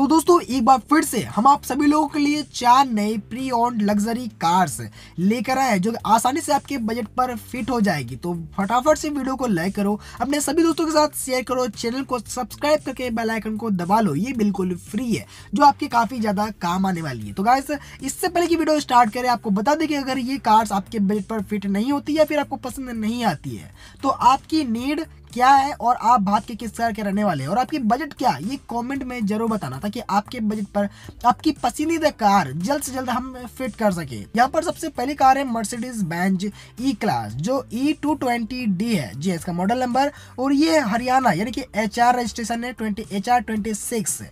तो दोस्तों एक बार फिर से हम आप सभी लोगों के लिए चार नए प्री ऑन लग्जरी कार्स लेकर आए हैं जो आसानी से आपके बजट पर फिट हो जाएगी तो फटाफट से वीडियो को लाइक करो अपने सभी दोस्तों के साथ शेयर करो चैनल को सब्सक्राइब करके बेलाइकन को दबा लो ये बिल्कुल फ्री है जो आपके काफ़ी ज़्यादा काम आने वाली है तो गाइस इससे पहले की वीडियो स्टार्ट करें आपको बता दें कि अगर ये कार्स आपके बजट पर फिट नहीं होती या फिर आपको पसंद नहीं आती है तो आपकी नीड क्या है और आप भारत के किस शहर के रहने वाले हैं और आपकी बजट क्या है ये कमेंट में जरूर बताना ताकि आपके बजट पर आपकी पसंदीदा कार जल्द से जल्द हम फिट कर सके यहाँ पर सबसे पहली कार है मर्सिडीज बैंज ई क्लास जो ई टू ट्वेंटी डी है जी हाँ, इसका मॉडल नंबर और ये हरियाणा यानी कि एच आर रजिस्ट्रेशन है twenty H R twenty six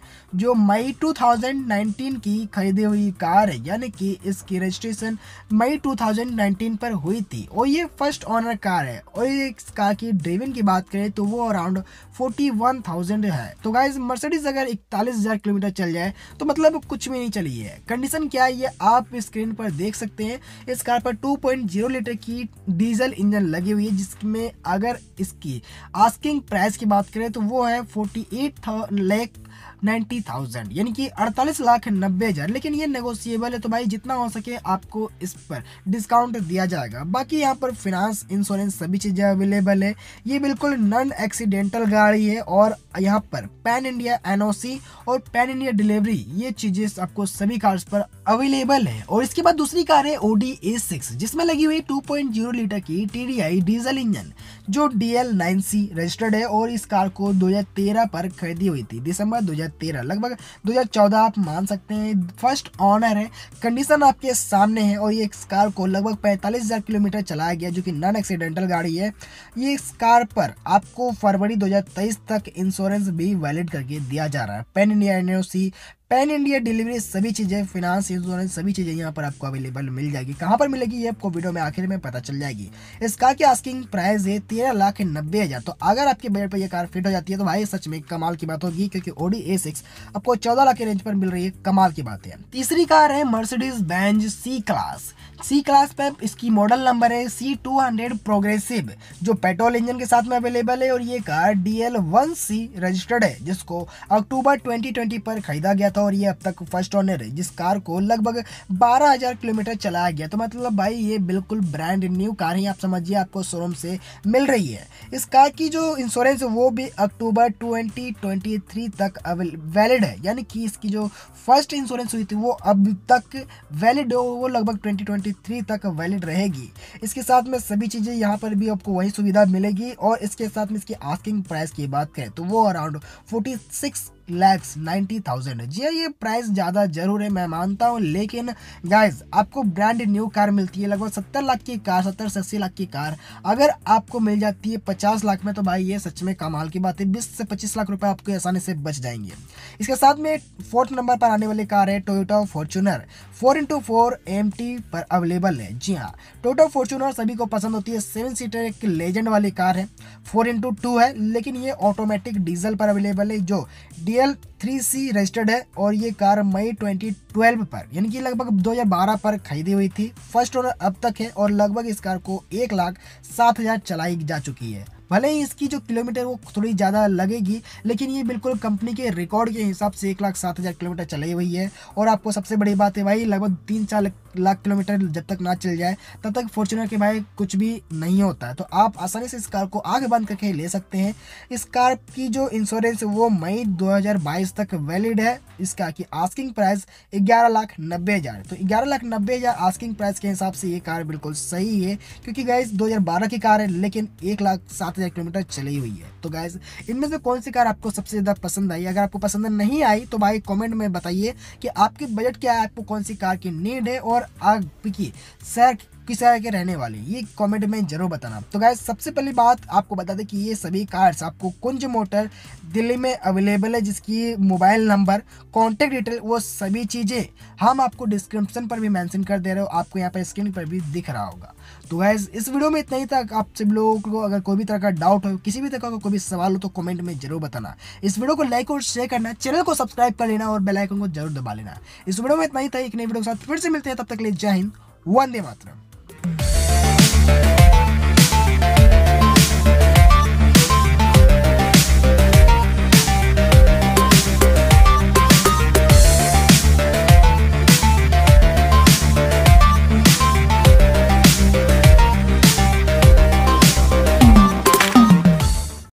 जो मई टू थाउजेंड नाइनटीन की खरीदी हुई कार है यानी कि इसकी registration May two thousand nineteen पर हुई थी और ये फर्स्ट ऑनर कार है और ये इस कार की ड्राइविंग की बात करें तो वो अराउंड फोर्टी वन थाउजेंड है तो गाइज मर्सडीज अगर इकतालीस हजार किलोमीटर चल जाए तो मतलब कुछ भी नहीं चली है कंडीशन क्या है ये आप स्क्रीन पर देख सकते हैं इस कार पर 2.0 लीटर की डीजल इंजन लगी हुई है जिसमें अगर इसकी आस्किंग प्राइस की बात करें तो वो है forty eight lakh ninety thousand यानी कि अड़तालीस लाख नब्बे हज़ार लेकिन ये नेगोशिएबल है तो भाई जितना हो सके आपको इस पर डिस्काउंट दिया जाएगा बाकी यहाँ पर फिनांस इंश्योरेंस सभी चीज़ें अवेलेबल है ये बिल्कुल नॉन एक्सीडेंटल गाड़ी है और यहाँ पर पैन इंडिया एन और पैन इंडिया डिलीवरी ये चीज़ें आपको सभी कार्स पर अवेलेबल है और इसके बाद दूसरी कार है ओडी ए सिक्स जिसमें लगी हुई टू पॉइंट जीरो लीटर की टी डीजल इंजन जो D L nine C registered है और इस कार को दो पर खरीदी हुई थी दिसंबर दो 2013 लगभग 2014 आप मान सकते हैं फर्स्ट ऑनर है कंडीशन आपके सामने है और ये इस कार को लगभग पैंतालीस किलोमीटर चलाया गया जो कि नॉन एक्सीडेंटल गाड़ी है ये इस कार पर आपको फरवरी 2023 तक इंश्योरेंस भी वैलिड करके दिया जा रहा है pan India and pan India delivery सभी चीज़ें फिनांस इंश्योरेंस सभी चीज़ें यहाँ पर आपको अवेलेबल मिल जाएगी कहाँ पर मिलेगी ये आपको वीडियो में आखिर में पता चल जाएगी इस कार की आस्किंग प्राइस है तेरह लाख नब्बे हज़ार तो अगर आपके बजट पर ये कार फिट हो जाती है तो भाई सच में कमाल की बात होगी क्योंकि ओडी ए सिक्स आपको चौदह लाख के रेंज पर मिल रही है कमाल की बात है तीसरी कार है Mercedes Benz C class C class पर इसकी मॉडल नंबर है सी टू हंड्रेड प्रोग्रेसिव जो पेट्रोल इंजन के साथ में अवेलेबल है और ये car D L one C registered है जिसको अक्टूबर ट्वेंटी ट्वेंटी पर खरीदा गया था था और ये अब तक फर्स्ट ऑनर है जिस कार को लगभग 12000 किलोमीटर चलाया गया तो मतलब भाई ये बिल्कुल ब्रांड न्यू कार ही आप समझिए आपको शोरूम से मिल रही है इस कार की जो इंश्योरेंस वो भी अक्टूबर 2023 तक वैलिड है यानी कि इसकी जो फर्स्ट इंश्योरेंस हुई थी वो अब तक वैलिड हो वो लगभग ट्वेंटी तक वैलिड रहेगी इसके साथ में सभी चीज़ें यहाँ पर भी आपको वही सुविधा मिलेगी और इसके साथ में इसकी आस्किंग प्राइस की बात करें तो वो around forty six lakhs ninety thousand जी हाँ ये प्राइस ज़्यादा जरूर है मैं मानता हूँ लेकिन गाइज आपको ब्रांड न्यू कार मिलती है लगभग सत्तर लाख की कार सत्तर से अस्सी लाख की कार अगर आपको मिल जाती है पचास लाख में तो भाई ये सच में कमाल की बात है बीस से पच्चीस लाख रुपये आपको आसानी से बच जाएंगे इसके साथ में फोर्थ नंबर पर आने वाली कार है Toyota Fortuner four into four M T पर अवेलेबल है जी हाँ टोटा फॉर्चूनर सभी को पसंद होती है सेवन सीटर एक लेजेंड वाली कार है फोर इंटू टू है लेकिन ये ऑटोमेटिक डीजल पर अवेलेबल है जो D L three C registered है और ये कार मई 2012 पर यानी कि लगभग 2012 पर खरीदी हुई थी फर्स्ट ओनर अब तक है और लगभग इस कार को एक लाख सात हज़ार चलाई जा चुकी है भले ही इसकी जो किलोमीटर वो थोड़ी ज़्यादा लगेगी लेकिन ये बिल्कुल कंपनी के रिकॉर्ड के हिसाब से एक लाख सात हज़ार किलोमीटर चली हुई है और आपको सबसे बड़ी बात है भाई लगभग तीन चार लाख किलोमीटर जब तक ना चल जाए तब तक फॉर्चुनर के भाई कुछ भी नहीं होता तो आप आसानी से इस कार को आगे बंद करके ले सकते हैं इस कार की जो इंश्योरेंस वो मई 2022 तक वैलिड है इसका की आस्किंग प्राइस ग्यारह लाख नब्बे हज़ार तो ग्यारह लाख नब्बे हज़ार आस्किंग प्राइस के हिसाब से ये कार बिल्कुल सही है क्योंकि गैस 2012 की कार है लेकिन एक लाख सात हज़ार किलोमीटर चली हुई है तो गैस इनमें से कौन सी कार आपको सबसे ज़्यादा पसंद आई अगर आपको पसंद नहीं आई तो भाई कॉमेंट में बताइए कि आपके बजट क्या है आपको कौन सी कार की नीड है और aqui. Será que किस तरह के रहने वाले ये कमेंट में जरूर बताना तो गाय सबसे पहली बात आपको बता दें कि ये सभी कार्ड्स आपको कुंज मोटर दिल्ली में अवेलेबल है जिसकी मोबाइल नंबर कॉन्टैक्ट डिटेल वो सभी चीज़ें हम आपको डिस्क्रिप्शन पर भी मैंशन कर दे रहे हो आपको यहाँ पर स्क्रीन पर भी दिख रहा होगा तो गैस इस वीडियो में इतना ही था आप सब लोगों को अगर कोई भी तरह का डाउट हो किसी भी तरह का कोई भी सवाल हो तो कमेंट में जरूर बताना इस वीडियो को लाइक और शेयर करना चैनल को सब्सक्राइब कर लेना और बेलाइकन को जरूर दबा लेना इस वीडियो में इतना ही था एक नई वीडियो के साथ फिर से मिलते हैं तब तक ले जय हिंद वंदे मातरम